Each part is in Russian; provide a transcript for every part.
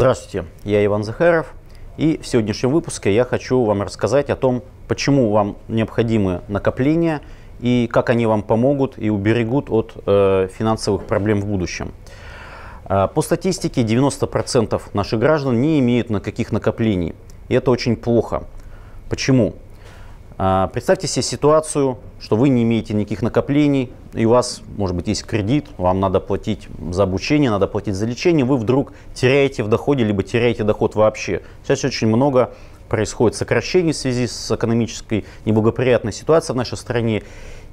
Здравствуйте, я Иван Захаров. И в сегодняшнем выпуске я хочу вам рассказать о том, почему вам необходимы накопления и как они вам помогут и уберегут от э, финансовых проблем в будущем. Э, по статистике 90% наших граждан не имеют никаких накоплений. И это очень плохо. Почему? А, представьте себе ситуацию, что вы не имеете никаких накоплений, и у вас, может быть, есть кредит, вам надо платить за обучение, надо платить за лечение, вы вдруг теряете в доходе, либо теряете доход вообще. Сейчас очень много происходит сокращений в связи с экономической неблагоприятной ситуацией в нашей стране,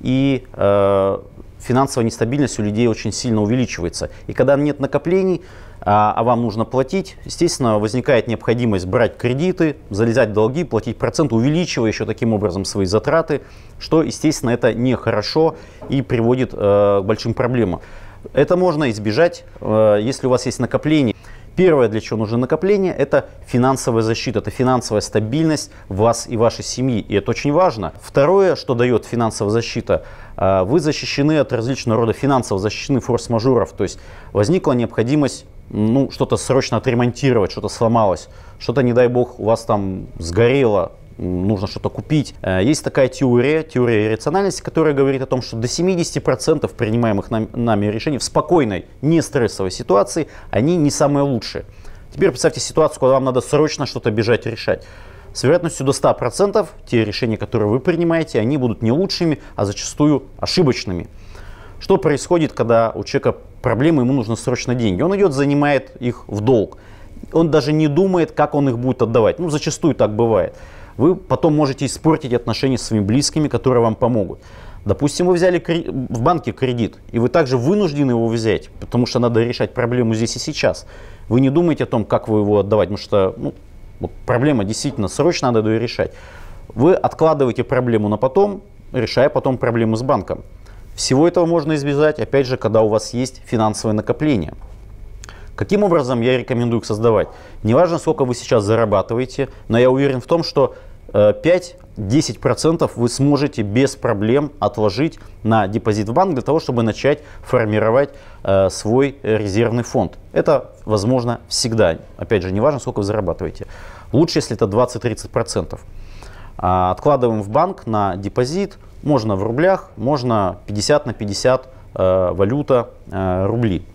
и э, финансовая нестабильность у людей очень сильно увеличивается. И когда нет накоплений, а, а вам нужно платить, естественно, возникает необходимость брать кредиты, залезать в долги, платить процент, увеличивая еще таким образом свои затраты, что, естественно, это нехорошо и приводит э, к большим проблемам. Это можно избежать, э, если у вас есть накопление. Первое, для чего нужно накопление, это финансовая защита, это финансовая стабильность вас и вашей семьи. И это очень важно. Второе, что дает финансовая защита, э, вы защищены от различного рода финансов, защищены форс-мажоров. То есть возникла необходимость ну, что-то срочно отремонтировать, что-то сломалось, что-то, не дай бог, у вас там сгорело, нужно что-то купить. Э, есть такая теория, теория рациональности, которая говорит о том, что до 70% принимаемых нами решений в спокойной, не стрессовой ситуации, они не самые лучшие. Теперь представьте ситуацию, когда вам надо срочно что-то бежать решать. С вероятностью до 100% те решения, которые вы принимаете, они будут не лучшими, а зачастую ошибочными. Что происходит, когда у человека проблема, ему нужно срочно деньги. Он идет, занимает их в долг. Он даже не думает, как он их будет отдавать. Ну, зачастую так бывает. Вы потом можете испортить отношения с своими близкими, которые вам помогут. Допустим, вы взяли в банке кредит, и вы также вынуждены его взять, потому что надо решать проблему здесь и сейчас. Вы не думаете о том, как вы его отдавать, потому что ну, вот проблема действительно срочно надо ее решать. Вы откладываете проблему на потом, решая потом проблему с банком. Всего этого можно избежать, опять же, когда у вас есть финансовое накопление. Каким образом я рекомендую их создавать? Неважно, сколько вы сейчас зарабатываете, но я уверен в том, что 5-10% э, вы сможете без проблем отложить на депозит в банк для того, чтобы начать формировать э, свой резервный фонд. Это возможно всегда. Опять же, неважно, сколько вы зарабатываете. Лучше, если это 20-30%. А, откладываем в банк на депозит, можно в рублях, можно 50 на 50 э, валюта э, рубли.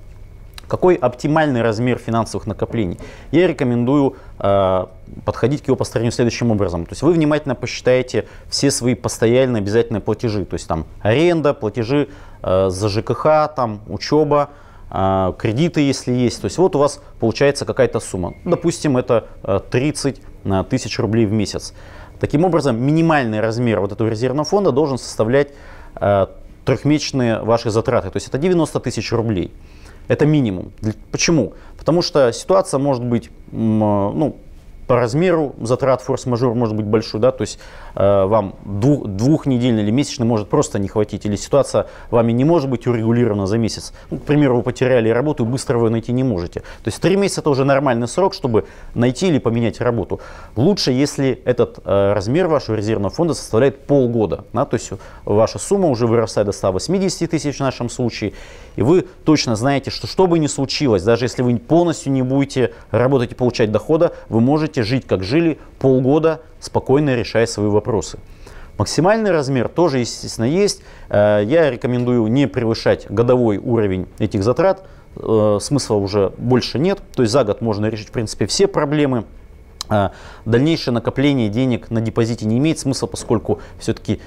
Какой оптимальный размер финансовых накоплений? Я рекомендую э, подходить к его построению следующим образом. То есть вы внимательно посчитаете все свои постоянные обязательные платежи. То есть там аренда, платежи э, за ЖКХ, там учеба, э, кредиты, если есть. То есть вот у вас получается какая-то сумма. Допустим, это 30 э, тысяч рублей в месяц. Таким образом, минимальный размер вот этого резервного фонда должен составлять э, трехмесячные ваши затраты. То есть это 90 тысяч рублей. Это минимум. Почему? Потому что ситуация может быть э, ну, по размеру затрат форс-мажор может быть большой, да, то есть э, вам двух, двухнедельный или месячный может просто не хватить, или ситуация вами не может быть урегулирована за месяц. Ну, к примеру, вы потеряли работу и быстро вы найти не можете. То есть три месяца это уже нормальный срок, чтобы найти или поменять работу. Лучше, если этот э, размер вашего резервного фонда составляет полгода, да, то есть ваша сумма уже вырастает до 180 тысяч в нашем случае, и вы точно знаете, что что бы ни случилось, даже если вы полностью не будете работать и получать дохода, вы можете жить, как жили, полгода, спокойно решая свои вопросы. Максимальный размер тоже, естественно, есть. Э, я рекомендую не превышать годовой уровень этих затрат. Э, смысла уже больше нет. То есть за год можно решить, в принципе, все проблемы. Э, дальнейшее накопление денег на депозите не имеет смысла, поскольку все-таки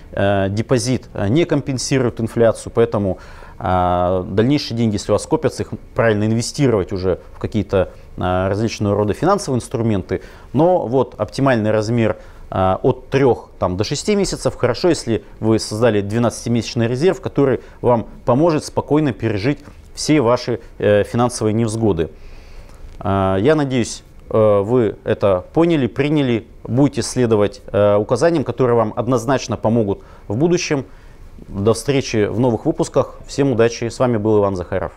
депозит не компенсирует инфляцию, поэтому дальнейшие деньги, если у вас копятся, их правильно инвестировать уже в какие-то различного рода финансовые инструменты, но вот оптимальный размер а, от 3 там, до 6 месяцев. Хорошо, если вы создали 12-месячный резерв, который вам поможет спокойно пережить все ваши э, финансовые невзгоды. Э, я надеюсь, э, вы это поняли, приняли, будете следовать э, указаниям, которые вам однозначно помогут в будущем. До встречи в новых выпусках. Всем удачи. С вами был Иван Захаров.